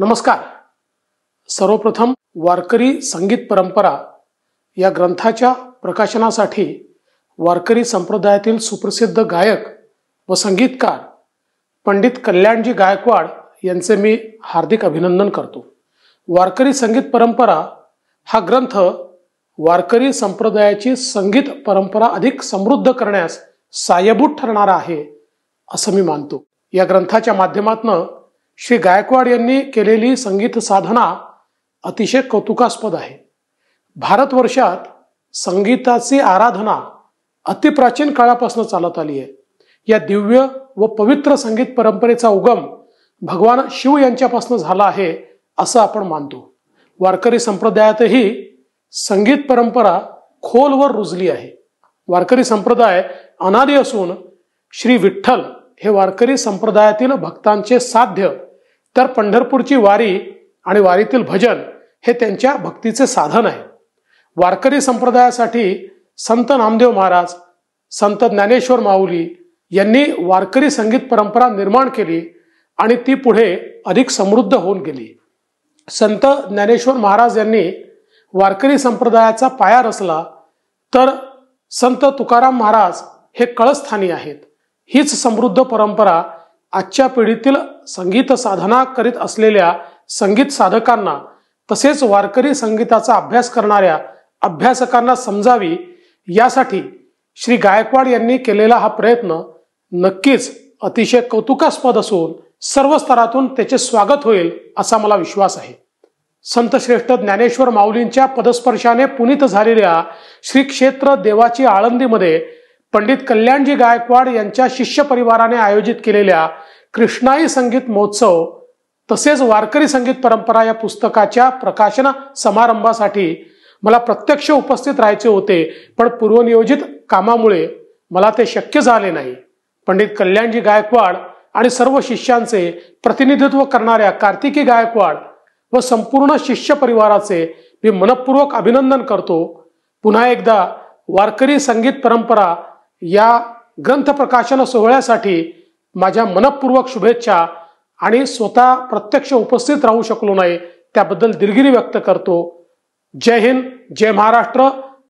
नमस्कार सर्वप्रथम वारकरी संगीत परंपरा या ग्रंथाच्या प्रकाशनासाठी वारकरी संप्रदायातील सुप्रसिद्ध गायक व संगीतकार पंडित कल्याणजी गायकवाड यांचे मी हार्दिक अभिनंदन करतो वारकरी संगीत परंपरा हा ग्रंथ वारकरी संप्रदायाची संगीत परंपरा अधिक समृद्ध करण्यास सायभूत ठरणारा आहे असं मी मानतो या ग्रंथाच्या माध्यमातून श्री गायकवाड यांनी केलेली संगीत साधना अतिशय कौतुकास्पद आहे भारतवर्षात संगीताची आराधना अतिप्राचीन काळापासून चालत आली आहे या दिव्य व पवित्र संगीत परंपरेचा उगम भगवान शिव यांच्यापासून झाला आहे असं आपण मानतो वारकरी संप्रदायातही संगीत परंपरा खोलवर रुजली आहे वारकरी संप्रदाय अनादी असून श्री विठ्ठल हे वारकरी संप्रदायातील भक्तांचे साध्य तर पंढरपूरची वारी आणि वारीतील भजन हे त्यांच्या भक्तीचे साधन आहे वारकरी संप्रदायासाठी संत नामदेव महाराज संत ज्ञानेश्वर माऊली यांनी वारकरी संगीत परंपरा निर्माण केली आणि ती पुढे अधिक समृद्ध होऊन गेली संत ज्ञानेश्वर महाराज यांनी वारकरी संप्रदायाचा पाया रचला तर संत तुकाराम महाराज हे कळस्थानी आहेत हीच समृद्ध परंपरा आजच्या पिढीतील संगीत साधना करीत असलेल्या संगीत साधकांना तसेच वारकरी संगीताचा अभ्यास करणाऱ्या अभ्यासकांना समजावी यासाठी श्री गायकवाड यांनी केलेला हा प्रयत्न नक्कीच अतिशय कौतुकास्पद असून सर्व स्तरातून त्याचे स्वागत होईल असा मला विश्वास आहे संतश्रेष्ठ ज्ञानेश्वर माऊलींच्या पदस्पर्शाने पुनित झालेल्या श्री क्षेत्र देवाची आळंदीमध्ये पंडित कल्याणजी गायकवाड यांच्या शिष्य परिवाराने आयोजित केलेल्या कृष्णाई संगीत महोत्सव तसेच वारकरी संगीत परंपरा या पुस्तकाच्या प्रकाशन समारंभासाठी मला प्रत्यक्ष उपस्थित राहायचे होते पण पूर्वनियोजित कामामुळे मला ते शक्य झाले नाही पंडित कल्याणजी गायकवाड आणि सर्व शिष्यांचे प्रतिनिधित्व करणाऱ्या कार्तिकी गायकवाड व संपूर्ण शिष्य परिवाराचे मी मनपूर्वक अभिनंदन करतो पुन्हा एकदा वारकरी संगीत परंपरा या ग्रंथ प्रकाशन सोहळ्यासाठी माझ्या मनपूर्वक शुभेच्छा आणि स्वतः प्रत्यक्ष उपस्थित राहू शकलो नाही त्याबद्दल दिलगिरी व्यक्त करतो जय हिंद जय महाराष्ट्र